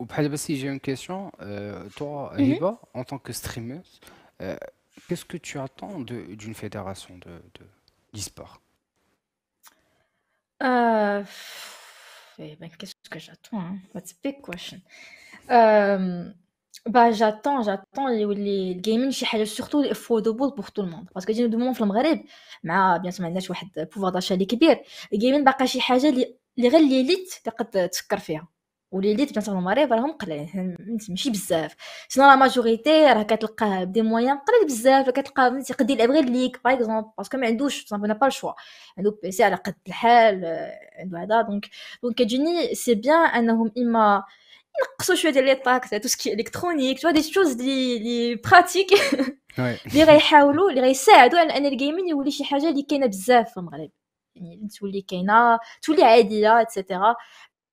Bah, si j'ai une question, euh, toi, Eva, mhm. en tant que streamer, euh, qu'est-ce que tu attends d'une fédération de, sport euh, eh ben, qu'est-ce que j'attends, C'est hein une a big question. bah, j'attends, j'attends les, les gaming surtout les surtout affordable pour tout le monde. Parce que جينا دومون في المغرب mais ah, bien sûr ما عندناش pouvoir d'achat les Gaming, bah, Les gaming, شي حاجة qui les élites, Tu تقدر te faire. وليليت بنات المغرب راهم قلالين ماشي بزاف سينو لا ماجوريتي راه كتلقاه بدي موان قلال بزاف كتلقاه فهمتي قد يلعب غير ليك باغ اكزومبل باسكو ما عندوش بصح با شوا عندو بيسي على قد الحال آه، عندو هذا دونك دونك كتجيني سي بيان انهم اما ينقصوا شويه ديال لي طاكس تو سكي الكترونيك تو دي شوز لي لي براتيك اللي غيحاولوا اللي غيساعدوا على ان الجيمين يولي شي حاجه اللي كاينه بزاف في المغرب يعني تولي كاينه تولي عاديه اتسيتيرا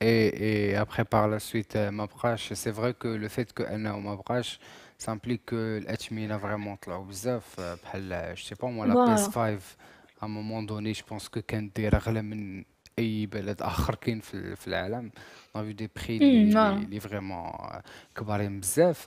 Et, après, par la suite, euh, c'est vrai que le fait qu'elle a Mabrash, ça implique que a vraiment là, bzaf, Je je sais pas moi, la PS5, à un moment donné, je pense que quand tu des règles اي بلد اخر كاين dans le monde. العالم. y a vu des prix hmm, il مم، vraiment كبارين euh, بزاف.